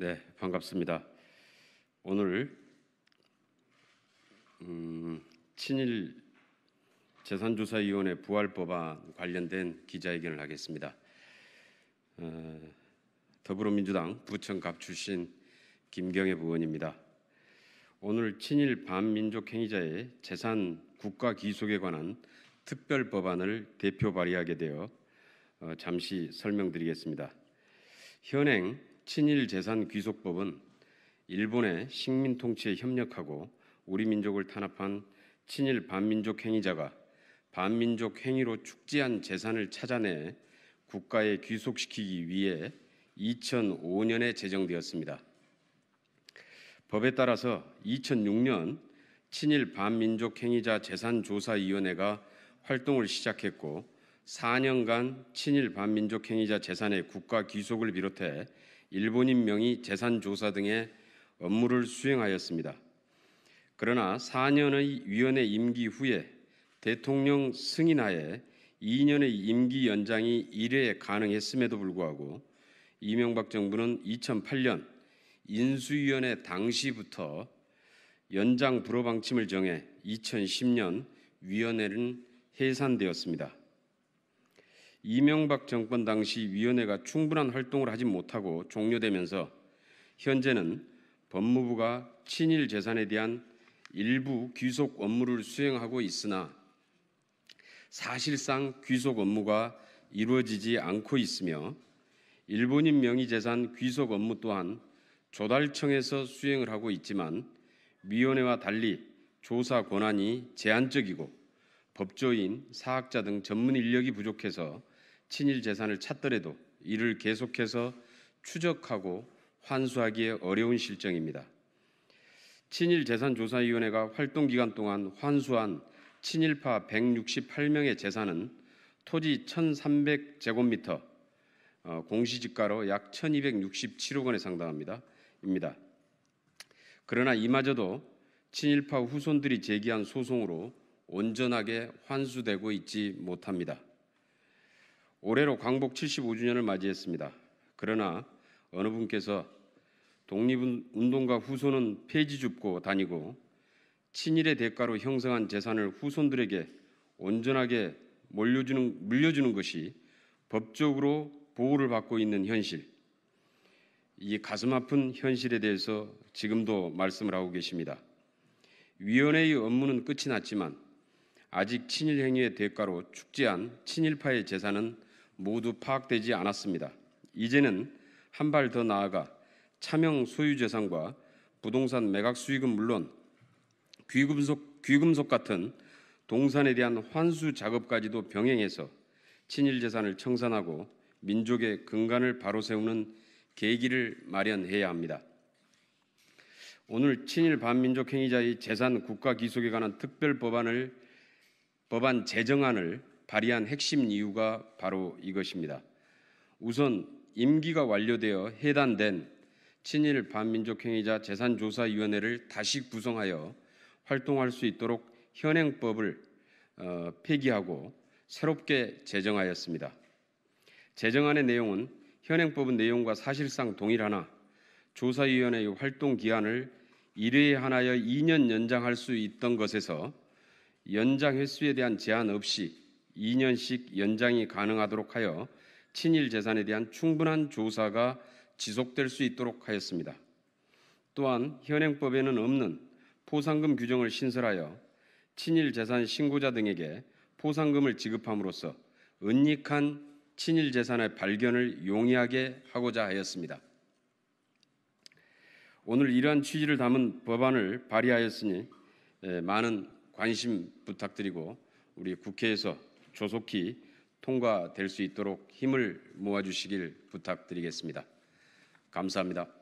네, 반갑습니다. 오늘 음, 친일 재산조사위원회 부활법안 관련된 기자회견을 하겠습니다. 어, 더불어민주당 부천갑 출신 김경애 의원입니다. 오늘 친일 반민족 행위자의 재산 국가 기속에 관한 특별 법안을 대표 발의하게 되어 어, 잠시 설명드리겠습니다. 현행 친일 재산 귀속법은 일본의 식민 통치에 협력하고 우리 민족을 탄압한 친일 반민족 행위자가 반민족 행위로 축지한 재산을 찾아내 국가에 귀속시키기 위해 2005년에 제정되었습니다. 법에 따라서 2006년 친일 반민족 행위자 재산 조사 위원회가 활동을 시작했고 4년간 친일 반민족 행위자 재산의 국가 귀속을 비롯해 일본인 명의 재산 조사 등의 업무를 수행하였습니다. 그러나 4년의 위원회 임기 후에 대통령 승인하에 2년의 임기 연장이 1회 가능했음에도 불구하고 이명박 정부는 2008년 인수위원회 당시부터 연장 불허 방침을 정해 2010년 위원회는 해산되었습니다. 이명박 정권 당시 위원회가 충분한 활동을 하지 못하고 종료되면서 현재는 법무부가 친일 재산에 대한 일부 귀속 업무를 수행하고 있으나 사실상 귀속 업무가 이루어지지 않고 있으며 일본인 명의 재산 귀속 업무 또한 조달청에서 수행을 하고 있지만 위원회와 달리 조사 권한이 제한적이고 법조인, 사학자 등 전문 인력이 부족해서 친일 재산을 찾더라도 이를 계속해서 추적하고 환수하기에 어려운 실정입니다. 친일 재산 조사 위원회가 활동 기간 동안 환수한 친일파 168명의 재산은 토지 1,300제곱미터 어, 공시지가로 약 1,267억 원에 상당합니다. 입니다. 그러나 이마저도 친일파 후손들이 제기한 소송으로 온전하게 환수되고 있지 못합니다. 올해로 광복 75주년을 맞이했습니다. 그러나 어느 분께서 독립운동가 후손은 폐지 줍고 다니고 친일의 대가로 형성한 재산을 후손들에게 온전하게 몰려주는, 물려주는 것이 법적으로 보호를 받고 있는 현실, 이 가슴 아픈 현실에 대해서 지금도 말씀을 하고 계십니다. 위원회의 업무는 끝이 났지만 아직 친일 행위의 대가로 축제한 친일파의 재산은 모두 파악되지 않았습니다. 이제는 한 발 더 나아가 차명 소유 재산과 부동산 매각 수익은 물론 귀금속 귀금속 같은 동산에 대한 환수 작업까지도 병행해서 친일 재산을 청산하고 민족의 근간을 바로 세우는 계기를 마련해야 합니다. 오늘 친일 반민족 행위자의 재산 국가 기속에 관한 특별 법안을 법안 제정안을 발의한 핵심 이유가 바로 이것입니다. 우선 임기가 완료되어 해단된 친일 반민족행위자 재산조사위원회를 다시 구성하여 활동할 수 있도록 현행법을 어, 폐기하고 새롭게 제정하였습니다. 제정안의 내용은 현행법은 내용과 사실상 동일하나 조사위원회의 활동 기한을 1회에 한하여 2년 연장할 수 있던 것에서 연장 횟수에 대한 제한 없이 2년씩 연장이 가능하도록 하여 친일 재산에 대한 충분한 조사가 지속될 수 있도록 하였습니다. 또한 현행법에는 없는 포상금 규정을 신설하여 친일 재산 신고자 등에게 포상금을 지급함으로써 은닉한 친일 재산의 발견을 용이하게 하고자 하였습니다. 오늘 이러한 취지를 담은 법안을 발의하였으니 많은 관심 부탁드리고 우리 국회에서 조속히 통과될 수 있도록 힘을 모아주시길 부탁드리겠습니다. 감사합니다.